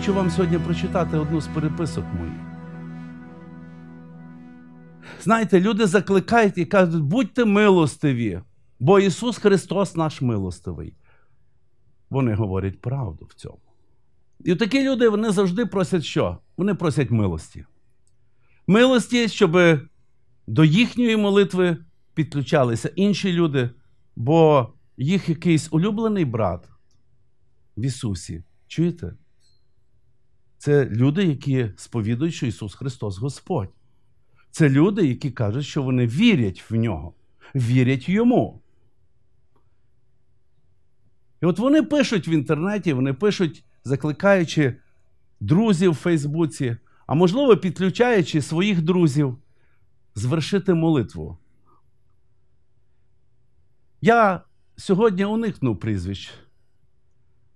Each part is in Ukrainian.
хочу вам сьогодні прочитати одну з переписок моїх. Знаєте, люди закликають і кажуть, будьте милостиві, бо Ісус Христос наш милостивий. Вони говорять правду в цьому. І такі люди вони завжди просять що? Вони просять милості. Милості, щоб до їхньої молитви підключалися інші люди, бо їх якийсь улюблений брат в Ісусі. Чуєте? Це люди, які сповідують, що Ісус Христос Господь. Це люди, які кажуть, що вони вірять в нього, вірять йому. І от вони пишуть в інтернеті, вони пишуть, закликаючи друзів в Фейсбуці, а можливо, підключаючи своїх друзів, звершити молитву. Я сьогодні уникну прізвищ.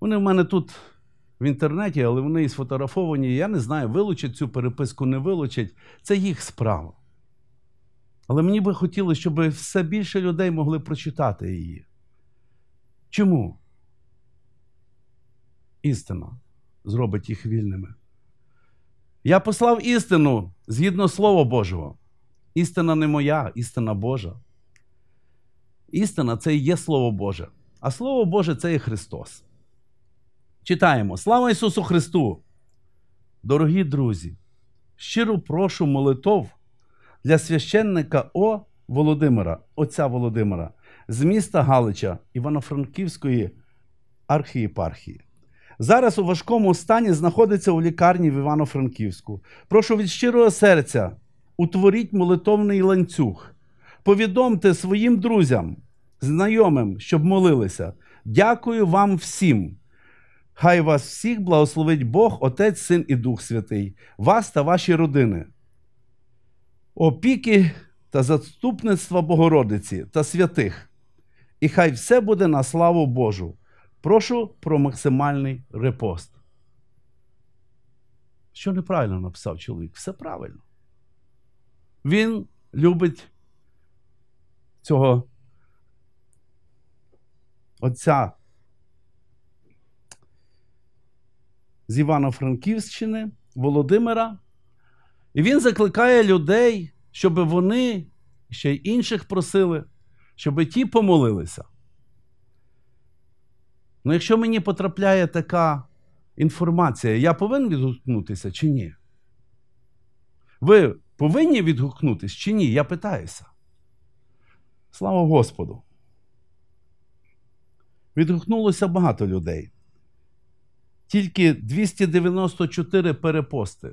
Вони в мене тут в інтернеті, але вони і сфотографовані. Я не знаю, вилучать цю переписку, не вилучать. Це їх справа. Але мені би хотілося, щоб все більше людей могли прочитати її. Чому? Істина зробить їх вільними. Я послав істину згідно Слова Божого. Істина не моя, істина Божа. Істина це і є Слово Боже. А Слово Боже це є Христос. Читаємо: Слава Ісусу Христу! Дорогі друзі! Щиро прошу молитов для священника О. Володимира, отця Володимира, з міста Галича Івано-Франківської архієпархії. Зараз у важкому стані знаходиться у лікарні в Івано-Франківську. Прошу від щирого серця, утворіть молитовний ланцюг, повідомте своїм друзям, знайомим, щоб молилися. Дякую вам всім. Хай вас всіх благословить Бог, Отець, Син і Дух Святий, вас та ваші родини, опіки та заступництва Богородиці та святих. І хай все буде на славу Божу. Прошу про максимальний репост. Що неправильно написав чоловік? Все правильно. Він любить цього отця з Івано-Франківщини, Володимира. І він закликає людей, щоб вони ще й інших просили, щоб ті помолилися. Ну, якщо мені потрапляє така інформація, я повинен відгукнутися чи ні? Ви повинні відгукнутися чи ні? Я питаюся. Слава Господу! Відгукнулося багато людей тільки 294 перепости.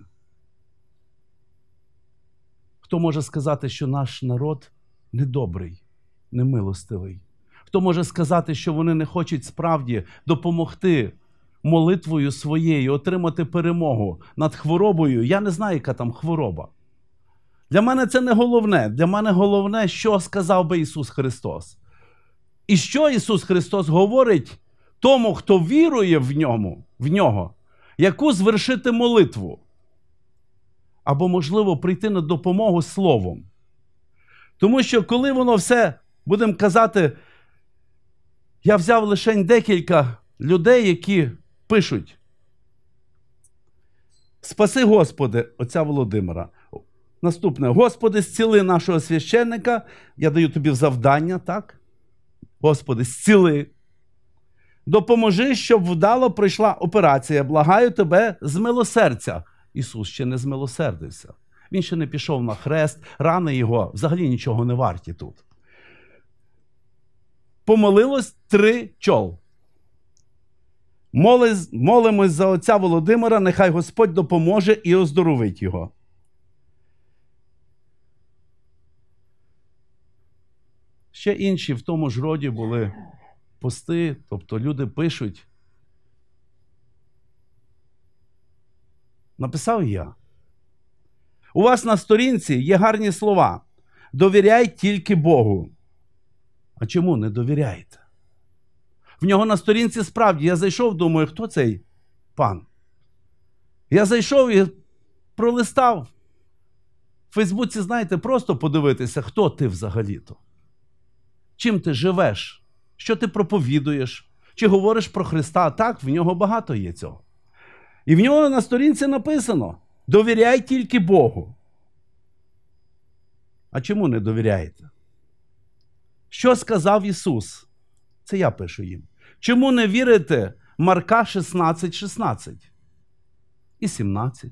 Хто може сказати, що наш народ недобрий, немилостивий? Хто може сказати, що вони не хочуть справді допомогти молитвою своєю, отримати перемогу над хворобою? Я не знаю, яка там хвороба. Для мене це не головне. Для мене головне, що сказав би Ісус Христос. І що Ісус Христос говорить тому, хто вірує в ньому, в нього, яку звершити молитву. Або, можливо, прийти на допомогу словом. Тому що, коли воно все, будемо казати, я взяв лише декілька людей, які пишуть. Спаси, Господи, отця Володимира. Наступне, Господи, зціли нашого священника. Я даю тобі завдання, так? Господи, зціли. Допоможи, щоб вдало пройшла операція. Благаю тебе з милосердя. Ісус ще не змилосердився. Він ще не пішов на хрест, рани його взагалі нічого не варті тут. Помолилось три чол. Молимось за отця Володимира, нехай Господь допоможе і оздоровить його. Ще інші в тому ж роді були пости, тобто люди пишуть. Написав я. У вас на сторінці є гарні слова. Довіряй тільки Богу. А чому не довіряєте? В нього на сторінці справді я зайшов, думаю, хто цей пан? Я зайшов і пролистав. В Фейсбуці, знаєте, просто подивитися, хто ти взагалі-то. Чим ти живеш? що ти проповідуєш, чи говориш про Христа. Так, в нього багато є цього. І в нього на сторінці написано: довіряй тільки Богу. А чому не довіряєте? Що сказав Ісус? Це я пишу їм. Чому не вірите Марка 16, 16 і 17?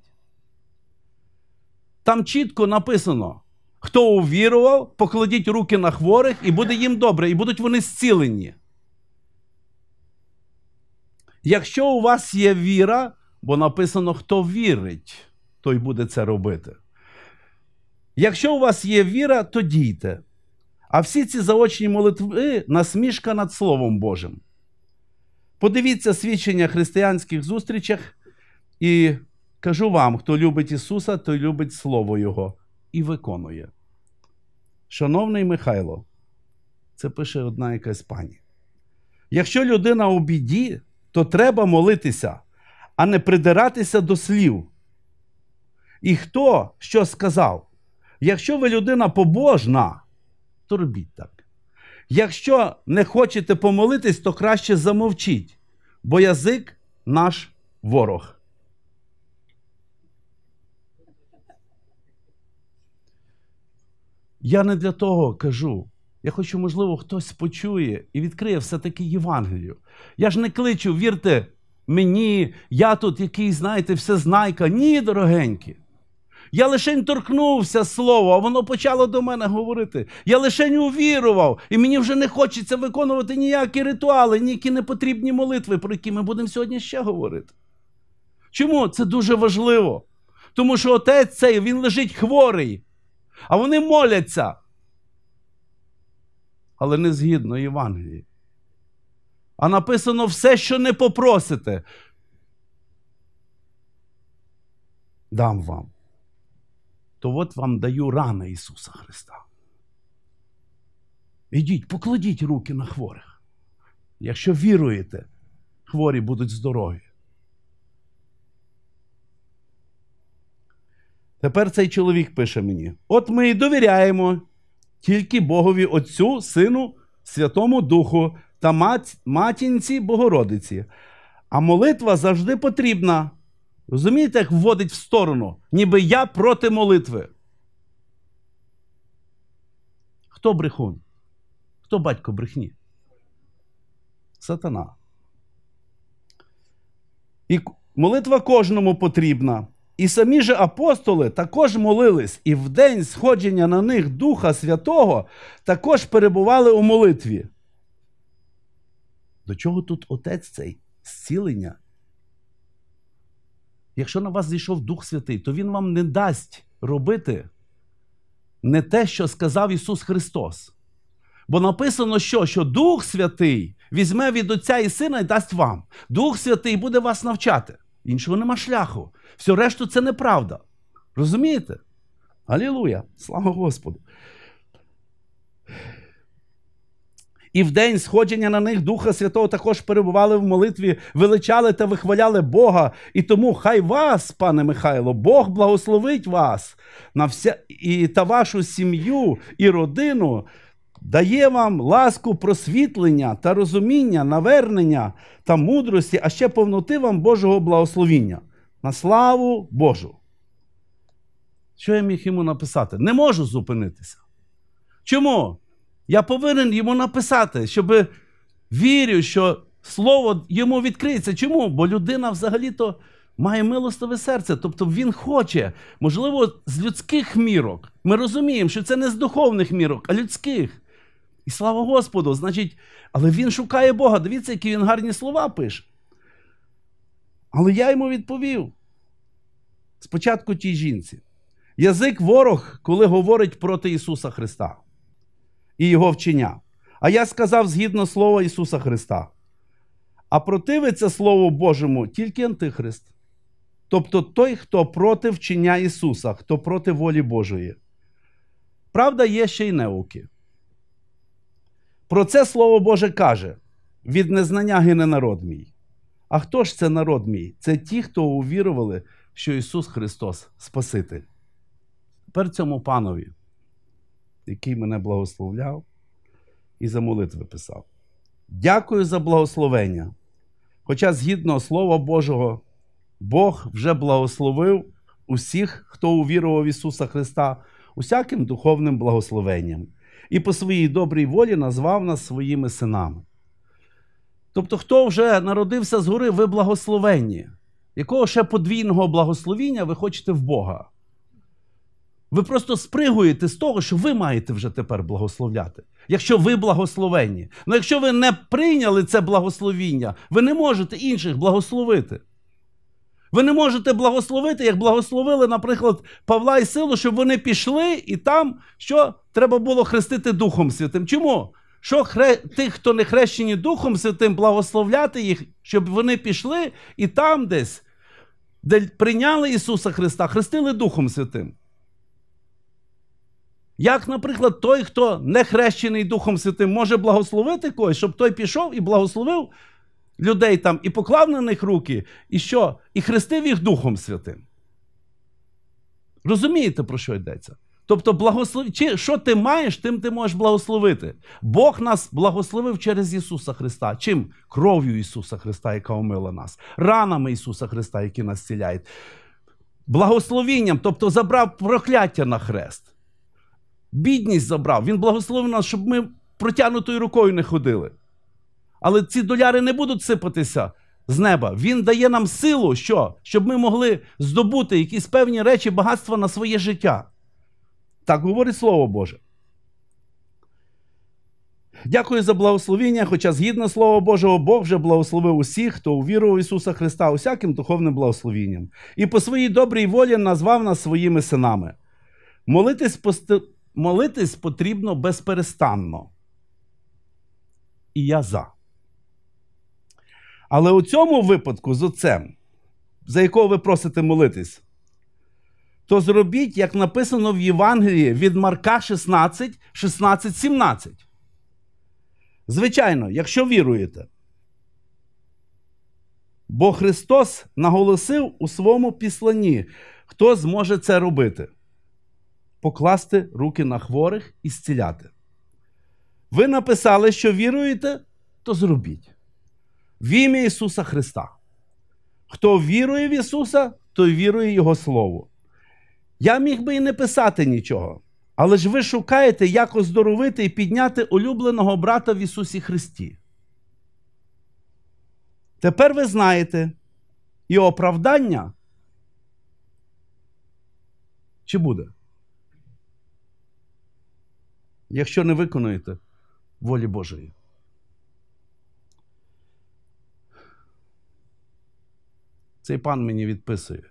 Там чітко написано: Хто увірував, покладіть руки на хворих, і буде їм добре, і будуть вони зцілені. Якщо у вас є віра, бо написано, хто вірить, той буде це робити. Якщо у вас є віра, то дійте. А всі ці заочні молитви насмішка над Словом Божим. Подивіться свідчення християнських зустрічах і кажу вам: хто любить Ісуса, той любить Слово Його і виконує. Шановний Михайло, це пише одна якась пані. Якщо людина у біді, то треба молитися, а не придиратися до слів. І хто що сказав? Якщо ви людина побожна, то робіть так. Якщо не хочете помолитись, то краще замовчіть, бо язик наш ворог. Я не для того кажу. Я хочу, можливо, хтось почує і відкриє все-таки Євангелію. Я ж не кличу, вірте мені, я тут який, знаєте, все знайка, Ні, дорогенькі. Я лише торкнувся слово, а воно почало до мене говорити. Я лише увірував, і мені вже не хочеться виконувати ніякі ритуали, ніякі непотрібні молитви, про які ми будемо сьогодні ще говорити. Чому це дуже важливо? Тому що отець цей він лежить хворий. А вони моляться. Але не згідно Євангелії. А написано все, що не попросите. Дам вам. То от вам даю рани Ісуса Христа. Ідіть, покладіть руки на хворих. Якщо віруєте, хворі будуть здорові. Тепер цей чоловік пише мені: от ми і довіряємо тільки Богові Отцю, Сину, Святому Духу та матінці Богородиці. А молитва завжди потрібна. Розумієте, як вводить в сторону, ніби я проти молитви. Хто брехун? Хто батько брехні? Сатана. І молитва кожному потрібна. І самі же апостоли також молились, і в день сходження на них Духа Святого також перебували у молитві. До чого тут отець цей зцілення? Якщо на вас зійшов Дух Святий, то Він вам не дасть робити не те, що сказав Ісус Христос. Бо написано, що що Дух Святий візьме від Отця і Сина і дасть вам. Дух Святий буде вас навчати. Іншого нема шляху. Все решту це неправда. Розумієте? Алілуя! Слава Господу! І в день сходження на них Духа Святого також перебували в молитві, величали та вихваляли Бога. І тому хай вас, пане Михайло, Бог благословить вас на вся... і та вашу сім'ю і родину дає вам ласку просвітлення та розуміння, навернення та мудрості, а ще повноти вам Божого благословіння. На славу Божу. Що я міг йому написати? Не можу зупинитися. Чому? Я повинен йому написати, щоб вірю, що слово йому відкриється. Чому? Бо людина взагалі-то має милостиве серце. Тобто він хоче, можливо, з людських мірок. Ми розуміємо, що це не з духовних мірок, а людських. І слава Господу, значить, але він шукає Бога. Дивіться, які він гарні слова пише. Але я йому відповів. Спочатку тій жінці. Язик ворог, коли говорить проти Ісуса Христа і Його вчення. А я сказав згідно Слова Ісуса Христа. А противиться Слову Божому тільки Антихрист. Тобто той, хто проти вчення Ісуса, хто проти волі Божої. Правда, є ще й неуки. Про це слово Боже каже: від незнання гине народ мій. А хто ж це народ мій? Це ті, хто увірували, що Ісус Христос Спаситель. Тепер цьому панові, який мене благословляв і за молитви писав. Дякую за благословення. Хоча, згідно Слова Божого, Бог вже благословив усіх, хто увірував в Ісуса Христа, усяким духовним благословенням і по своїй добрій волі назвав нас своїми синами. Тобто, хто вже народився згори, ви благословенні. Якого ще подвійного благословіння ви хочете в Бога? Ви просто спригуєте з того, що ви маєте вже тепер благословляти, якщо ви благословенні. Ну якщо ви не прийняли це благословіння, ви не можете інших благословити. Ви не можете благословити, як благословили, наприклад, Павла і Силу, щоб вони пішли, і там що треба було хрестити Духом Святим. Чому? Що хре... тих, хто не хрещені Духом Святим, благословляти їх, щоб вони пішли і там десь, де прийняли Ісуса Христа, хрестили Духом Святим. Як, наприклад, той, хто не хрещений Духом Святим, може благословити когось, щоб той пішов і благословив людей там і поклав на них руки, і що? І хрестив їх Духом Святим. Розумієте, про що йдеться? Тобто, благослов... Чи, що ти маєш, тим ти можеш благословити. Бог нас благословив через Ісуса Христа. Чим? Кров'ю Ісуса Христа, яка омила нас, ранами Ісуса Христа, які нас ціляють. Благословінням, тобто забрав прокляття на хрест. Бідність забрав. Він благословив нас, щоб ми протягнутою рукою не ходили. Але ці доляри не будуть сипатися з неба. Він дає нам силу, що? щоб ми могли здобути якісь певні речі, багатства на своє життя. Так говорить Слово Боже. Дякую за благословіння, хоча, згідно Слова Божого, Бог вже благословив усіх, хто увірував Ісуса Христа усяким духовним благословінням, і по своїй добрій волі назвав нас своїми синами. Молитись, пости... Молитись потрібно безперестанно. І я за. Але у цьому випадку з отцем, за якого ви просите молитись, то зробіть, як написано в Євангелії від Марка 16, 16, 17. Звичайно, якщо віруєте, бо Христос наголосив у своєму післанні, хто зможе це робити? Покласти руки на хворих і зціляти. Ви написали, що віруєте, то зробіть в ім'я Ісуса Христа. Хто вірує в Ісуса, той вірує Його Слово. Я міг би і не писати нічого, але ж ви шукаєте, як оздоровити і підняти улюбленого брата в Ісусі Христі. Тепер ви знаєте і оправдання. Чи буде? Якщо не виконуєте волі Божої. Цей пан мені відписує.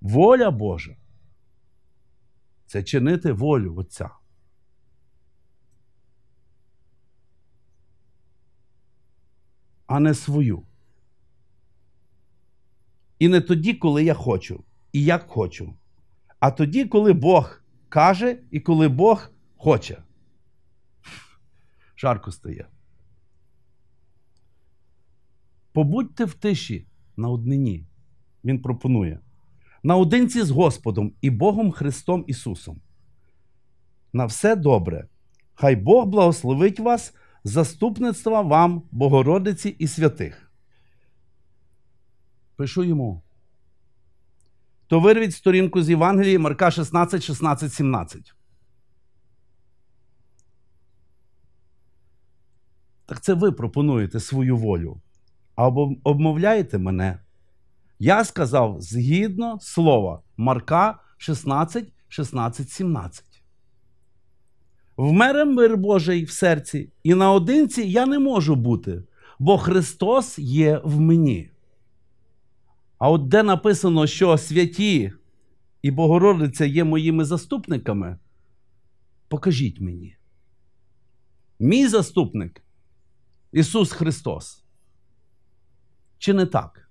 Воля Божа це чинити волю Отця. А не свою. І не тоді, коли я хочу і як хочу. А тоді, коли Бог каже і коли Бог хоче. Жарко стає. Побудьте в тиші на однині. Він пропонує. Наодинці з Господом і Богом Христом Ісусом. На все добре. Хай Бог благословить вас, заступництва вам, Богородиці і святих. Пишу йому. То вирвіть сторінку з Євангелії Марка 16, 16, 17. Так це ви пропонуєте свою волю. Або обмовляєте мене. Я сказав згідно слова Марка 16, 16, 17. Вмере мир Божий в серці, і наодинці я не можу бути, бо Христос є в мені. А от де написано, що святі і Богородиця є моїми заступниками, покажіть мені. Мій заступник Ісус Христос. Чи не так?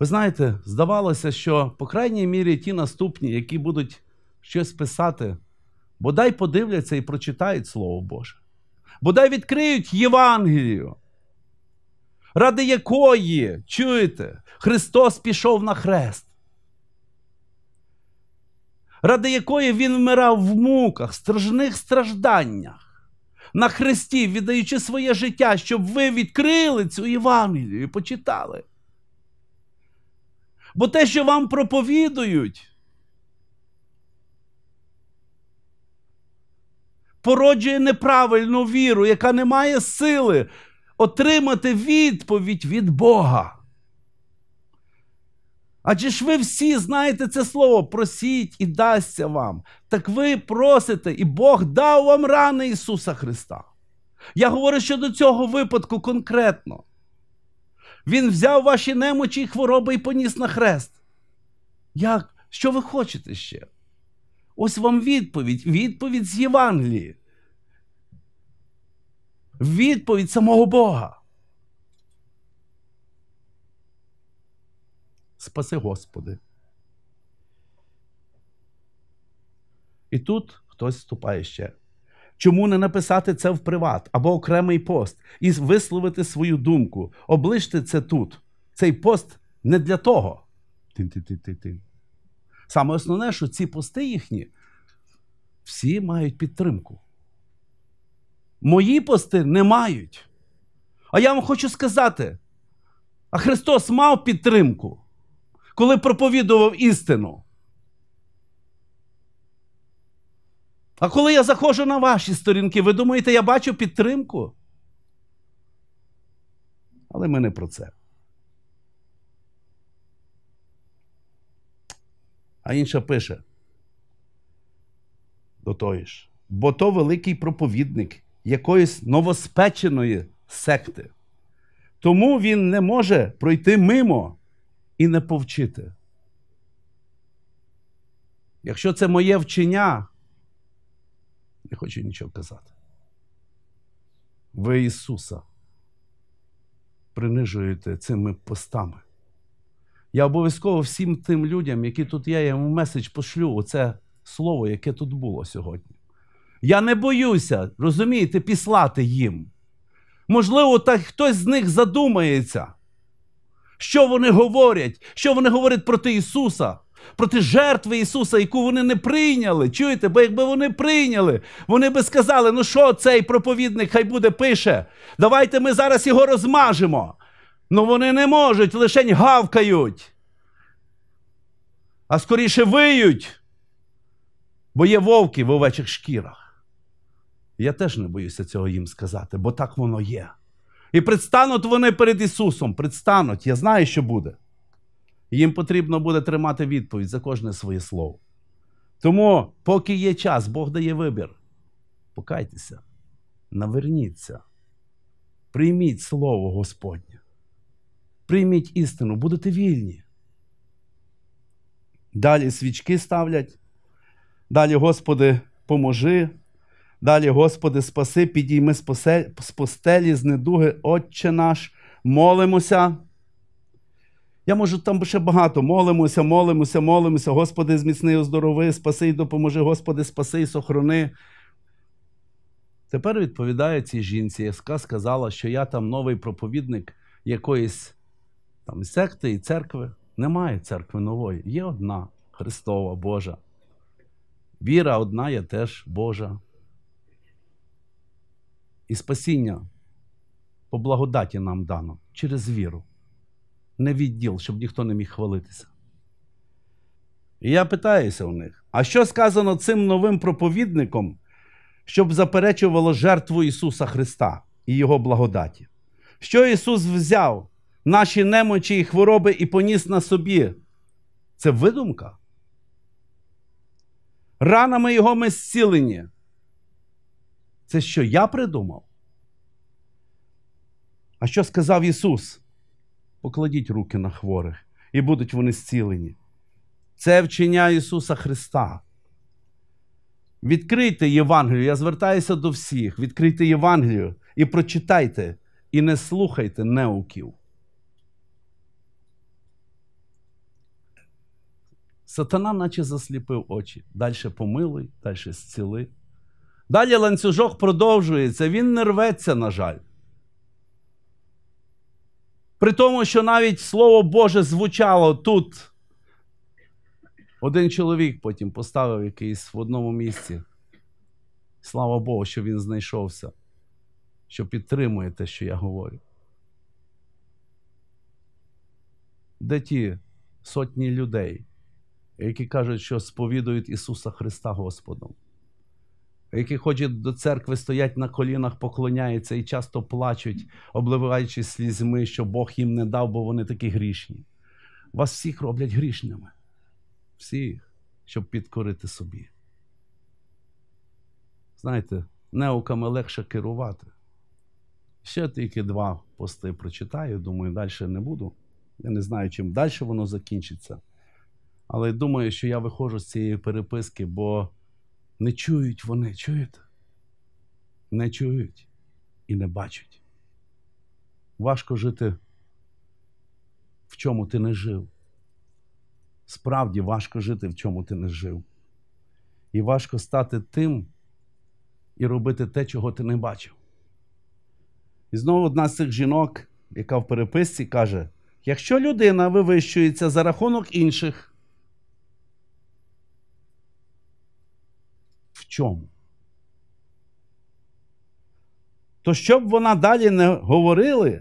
Ви знаєте, здавалося, що, по крайній мірі, ті наступні, які будуть щось писати, бодай подивляться і прочитають Слово Боже. Бодай відкриють Євангелію. Ради якої, чуєте, Христос пішов на хрест. Ради якої Він вмирав в муках, страшних стражданнях на хресті, віддаючи своє життя, щоб ви відкрили цю Євангелію і почитали. Бо те, що вам проповідують, породжує неправильну віру, яка не має сили отримати відповідь від Бога. Адже ж ви всі знаєте це слово, просіть і дасться вам. Так ви просите, і Бог дав вам рани Ісуса Христа. Я говорю щодо цього випадку конкретно. Він взяв ваші немочі і хвороби і поніс на хрест. Як? Що ви хочете ще? Ось вам відповідь. Відповідь з Євангелії. Відповідь самого Бога. спаси Господи. І тут хтось вступає ще. Чому не написати це в приват або окремий пост і висловити свою думку, облиште це тут. Цей пост не для того. Тин -тин -тин -тин. Саме основне, що ці пости їхні всі мають підтримку. Мої пости не мають. А я вам хочу сказати: а Христос мав підтримку коли проповідував істину. А коли я заходжу на ваші сторінки, ви думаєте, я бачу підтримку? Але ми не про це. А інша пише. До тої ж, бо то великий проповідник якоїсь новоспеченої секти. Тому він не може пройти мимо і не повчити. Якщо це моє вчення, не хочу нічого казати. Ви Ісуса принижуєте цими постами. Я обов'язково всім тим людям, які тут є, я йому меседж пошлю оце слово, яке тут було сьогодні. Я не боюся, розумієте, післати їм. Можливо, так хтось з них задумається. Що вони говорять? Що вони говорять проти Ісуса? Проти жертви Ісуса, яку вони не прийняли. Чуєте, бо якби вони прийняли, вони би сказали, ну що цей проповідник хай буде пише. Давайте ми зараз його розмажемо. Ну вони не можуть, лишень гавкають. А скоріше виють, бо є вовки в овечих шкірах. Я теж не боюся цього їм сказати, бо так воно є. І предстануть вони перед Ісусом. Предстануть, я знаю, що буде. Їм потрібно буде тримати відповідь за кожне своє слово. Тому, поки є час, Бог дає вибір. Покайтеся, наверніться, прийміть Слово Господнє, прийміть істину, будете вільні. Далі свічки ставлять. Далі, Господи, поможи. Далі, Господи, спаси, підійми з постелі, з недуги, Отче наш, молимося. Я можу там ще багато. Молимося, молимося, молимося. Господи, зміцни, оздорови, спаси і допоможи, Господи, спаси і сохорони. Тепер відповідає цій жінці, яка сказала, що я там новий проповідник якоїсь там секти і церкви. Немає церкви нової. Є одна Христова Божа. Віра одна є теж Божа. І спасіння по благодаті нам дано через віру, не відділ, щоб ніхто не міг хвалитися. І я питаюся у них, а що сказано цим новим проповідником, щоб заперечувало жертву Ісуса Христа і Його благодаті? Що Ісус взяв наші немочі і хвороби і поніс на собі? Це видумка? Ранами Його ми зцілені. Це що я придумав? А що сказав Ісус? Покладіть руки на хворих, і будуть вони зцілені. Це вчення Ісуса Христа. Відкрийте Євангелію, я звертаюся до всіх. Відкрийте Євангелію і прочитайте, і не слухайте неуків. Сатана, наче засліпив очі. далі помилуй, далі зціли. Далі ланцюжок продовжується, він не рветься, на жаль. При тому, що навіть Слово Боже звучало тут. Один чоловік потім поставив якийсь в одному місці. Слава Богу, що він знайшовся, що підтримує те, що я говорю. Де ті сотні людей, які кажуть, що сповідують Ісуса Христа Господом? які ходять до церкви, стоять на колінах, поклоняються і часто плачуть, обливаючи слізьми, що Бог їм не дав, бо вони такі грішні. Вас всіх роблять грішними, всіх, щоб підкорити собі. Знаєте, неуками легше керувати. Ще тільки два пости прочитаю, думаю, далі не буду. Я не знаю, чим далі воно закінчиться. Але думаю, що я виходжу з цієї переписки, бо не чують вони, чуєте? Не чують і не бачать. Важко жити, в чому ти не жив. Справді важко жити, в чому ти не жив. І важко стати тим і робити те, чого ти не бачив. І знову одна з цих жінок, яка в переписці каже: якщо людина вивищується за рахунок інших, чому. То що б вона далі не говорила,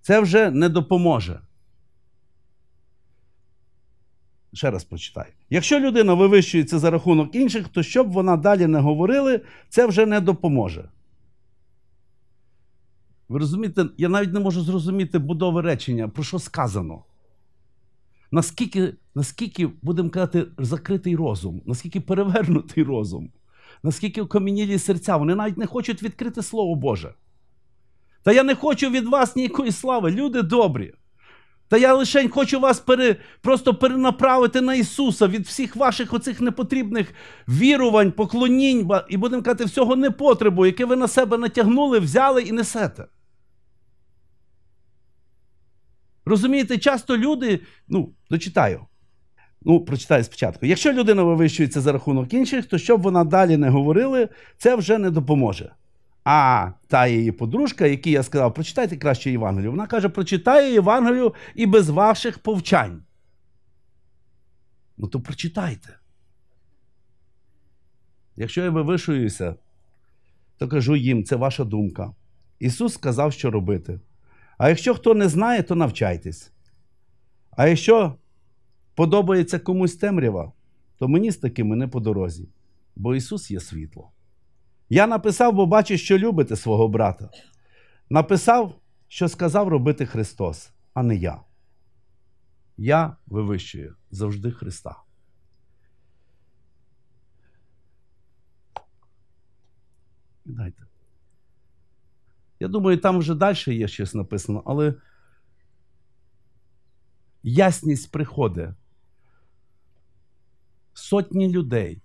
це вже не допоможе. Ще раз прочитаю. Якщо людина вивищується за рахунок інших, то що б вона далі не говорила, це вже не допоможе. Ви розумієте, я навіть не можу зрозуміти будови речення, про що сказано. Наскільки, наскільки будемо казати, закритий розум, наскільки перевернутий розум наскільки окам'янілі серця, вони навіть не хочуть відкрити Слово Боже. Та я не хочу від вас ніякої слави, люди добрі. Та я лише хочу вас пере, просто перенаправити на Ісуса від всіх ваших оцих непотрібних вірувань, поклонінь і будемо казати, всього непотребу, яке ви на себе натягнули, взяли і несете. Розумієте, часто люди, ну, дочитаю, Ну, прочитаю спочатку. Якщо людина вивищується за рахунок інших, то щоб вона далі не говорили, це вже не допоможе. А та її подружка, якій я сказав, прочитайте краще Євангелію, вона каже, прочитає Євангелію і без ваших повчань. Ну, то прочитайте. Якщо я вивишуюся, то кажу їм, це ваша думка. Ісус сказав, що робити. А якщо хто не знає, то навчайтесь. А якщо Подобається комусь темрява, то мені з такими не по дорозі, бо Ісус є світло. Я написав, бо бачу, що любите свого брата. Написав, що сказав робити Христос, а не я. Я вивищую завжди Христа. Дайте. Я думаю, там вже далі є щось написано, але ясність приходить сотні людей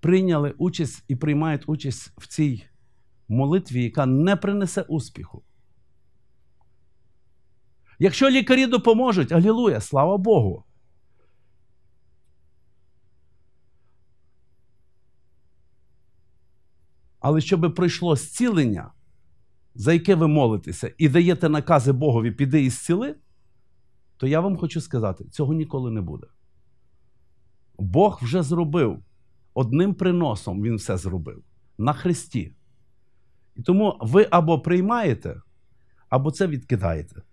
прийняли участь і приймають участь в цій молитві, яка не принесе успіху. Якщо лікарі допоможуть, алілуя, слава Богу. Але щоб пройшло зцілення, за яке ви молитеся, і даєте накази Богові, піди і зціли, то я вам хочу сказати, цього ніколи не буде. Бог вже зробив одним приносом Він все зробив на Христі. І тому ви або приймаєте, або це відкидаєте.